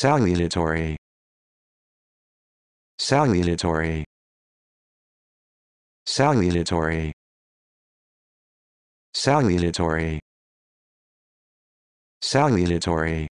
Salutatory. Salutatory. Salutatory. Salutatory. Salutatory.